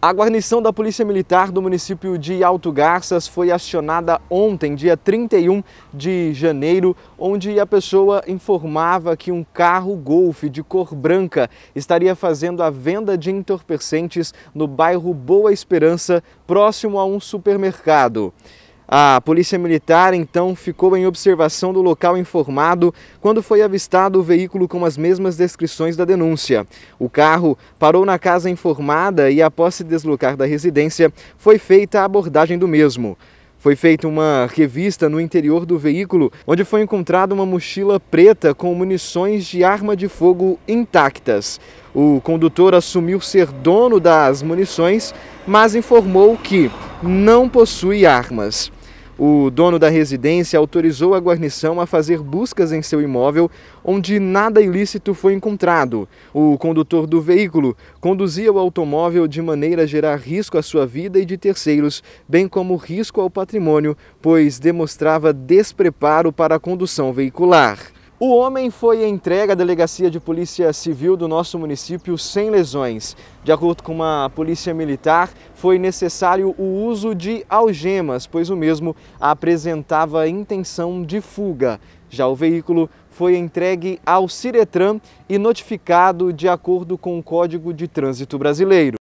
A guarnição da Polícia Militar do município de Alto Garças foi acionada ontem, dia 31 de janeiro, onde a pessoa informava que um carro Golf de cor branca estaria fazendo a venda de entorpecentes no bairro Boa Esperança, próximo a um supermercado. A polícia militar então ficou em observação do local informado quando foi avistado o veículo com as mesmas descrições da denúncia. O carro parou na casa informada e, após se deslocar da residência, foi feita a abordagem do mesmo. Foi feita uma revista no interior do veículo, onde foi encontrada uma mochila preta com munições de arma de fogo intactas. O condutor assumiu ser dono das munições, mas informou que não possui armas. O dono da residência autorizou a guarnição a fazer buscas em seu imóvel, onde nada ilícito foi encontrado. O condutor do veículo conduzia o automóvel de maneira a gerar risco à sua vida e de terceiros, bem como risco ao patrimônio, pois demonstrava despreparo para a condução veicular. O homem foi entregue à delegacia de polícia civil do nosso município sem lesões. De acordo com uma polícia militar, foi necessário o uso de algemas, pois o mesmo apresentava intenção de fuga. Já o veículo foi entregue ao Ciretran e notificado de acordo com o Código de Trânsito Brasileiro.